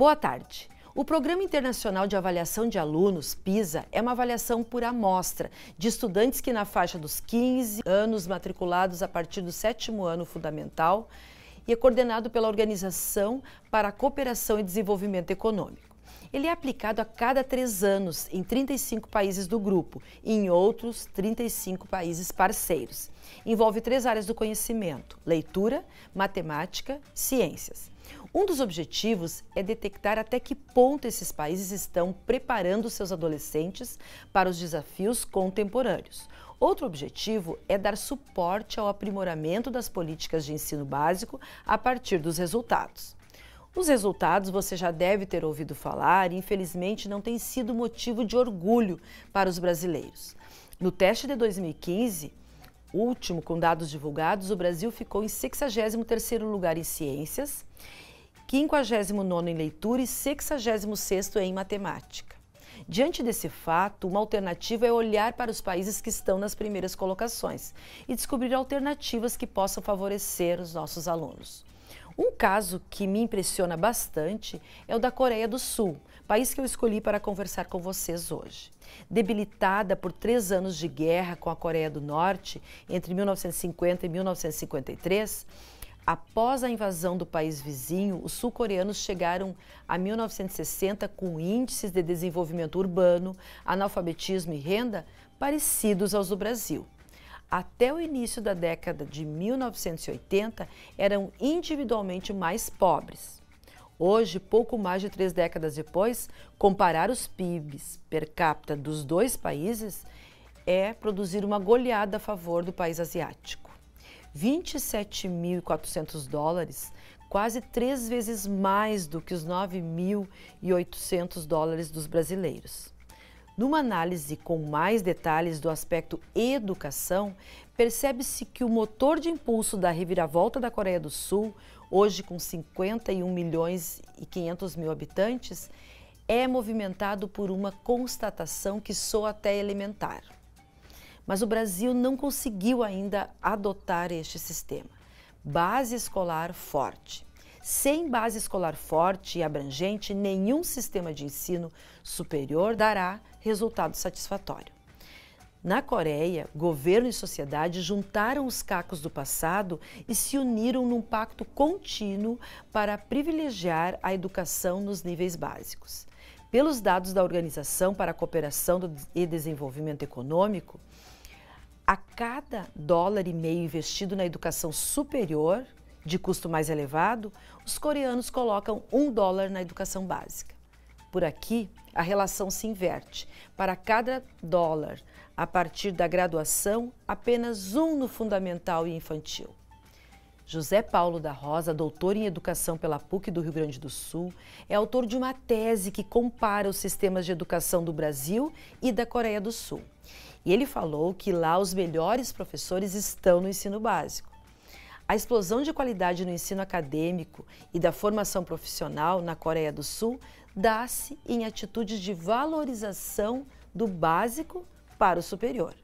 Boa tarde. O Programa Internacional de Avaliação de Alunos, PISA, é uma avaliação por amostra de estudantes que, na faixa dos 15 anos matriculados a partir do sétimo ano fundamental, e é coordenado pela Organização para a Cooperação e Desenvolvimento Econômico. Ele é aplicado a cada três anos em 35 países do grupo e em outros 35 países parceiros. Envolve três áreas do conhecimento: leitura, matemática, ciências. Um dos objetivos é detectar até que ponto esses países estão preparando seus adolescentes para os desafios contemporâneos. Outro objetivo é dar suporte ao aprimoramento das políticas de ensino básico a partir dos resultados. Os resultados você já deve ter ouvido falar e, infelizmente, não tem sido motivo de orgulho para os brasileiros. No teste de 2015, último com dados divulgados, o Brasil ficou em 63º lugar em ciências, 59º em leitura e 66º em matemática. Diante desse fato, uma alternativa é olhar para os países que estão nas primeiras colocações e descobrir alternativas que possam favorecer os nossos alunos. Um caso que me impressiona bastante é o da Coreia do Sul, país que eu escolhi para conversar com vocês hoje. Debilitada por três anos de guerra com a Coreia do Norte, entre 1950 e 1953, após a invasão do país vizinho, os sul-coreanos chegaram a 1960 com índices de desenvolvimento urbano, analfabetismo e renda parecidos aos do Brasil até o início da década de 1980 eram individualmente mais pobres. Hoje, pouco mais de três décadas depois, comparar os PIBs per capita dos dois países é produzir uma goleada a favor do país asiático. 27.400 dólares, quase três vezes mais do que os 9.800 dólares dos brasileiros. Numa análise com mais detalhes do aspecto educação, percebe-se que o motor de impulso da reviravolta da Coreia do Sul, hoje com 51 milhões e 500 mil habitantes, é movimentado por uma constatação que soa até elementar. Mas o Brasil não conseguiu ainda adotar este sistema. Base escolar forte sem base escolar forte e abrangente, nenhum sistema de ensino superior dará resultado satisfatório. Na Coreia, governo e sociedade juntaram os cacos do passado e se uniram num pacto contínuo para privilegiar a educação nos níveis básicos. Pelos dados da Organização para a Cooperação e Desenvolvimento Econômico, a cada dólar e meio investido na educação superior, de custo mais elevado, os coreanos colocam um dólar na educação básica. Por aqui, a relação se inverte. Para cada dólar a partir da graduação, apenas um no fundamental e infantil. José Paulo da Rosa, doutor em educação pela PUC do Rio Grande do Sul, é autor de uma tese que compara os sistemas de educação do Brasil e da Coreia do Sul. E ele falou que lá os melhores professores estão no ensino básico, a explosão de qualidade no ensino acadêmico e da formação profissional na Coreia do Sul dá-se em atitudes de valorização do básico para o superior.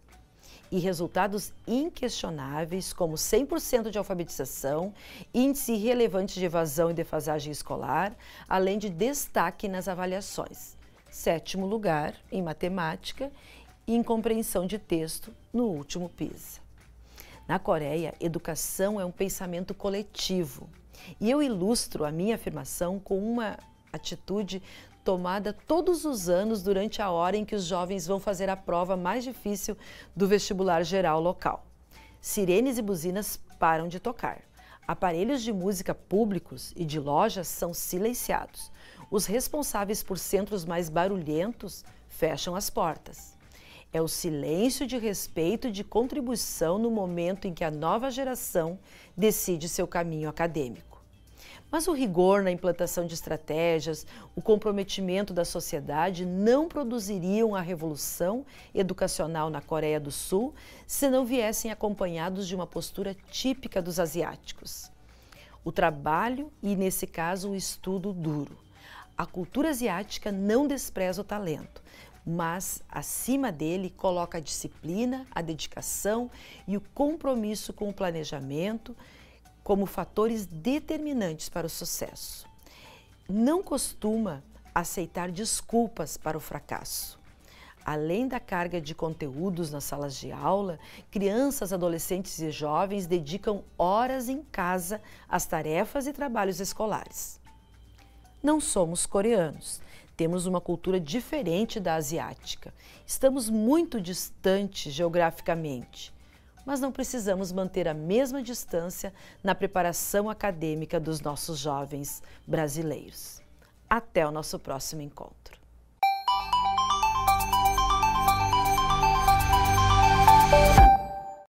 E resultados inquestionáveis, como 100% de alfabetização, índice relevante de evasão e defasagem escolar, além de destaque nas avaliações. Sétimo lugar em matemática e em compreensão de texto no último PISA. Na Coreia, educação é um pensamento coletivo. E eu ilustro a minha afirmação com uma atitude tomada todos os anos durante a hora em que os jovens vão fazer a prova mais difícil do vestibular geral local. Sirenes e buzinas param de tocar. Aparelhos de música públicos e de lojas são silenciados. Os responsáveis por centros mais barulhentos fecham as portas é o silêncio de respeito e de contribuição no momento em que a nova geração decide seu caminho acadêmico. Mas o rigor na implantação de estratégias, o comprometimento da sociedade não produziriam a revolução educacional na Coreia do Sul se não viessem acompanhados de uma postura típica dos asiáticos. O trabalho e, nesse caso, o estudo duro. A cultura asiática não despreza o talento, mas acima dele coloca a disciplina, a dedicação e o compromisso com o planejamento como fatores determinantes para o sucesso. Não costuma aceitar desculpas para o fracasso. Além da carga de conteúdos nas salas de aula, crianças, adolescentes e jovens dedicam horas em casa às tarefas e trabalhos escolares. Não somos coreanos, temos uma cultura diferente da asiática. Estamos muito distantes geograficamente, mas não precisamos manter a mesma distância na preparação acadêmica dos nossos jovens brasileiros. Até o nosso próximo encontro.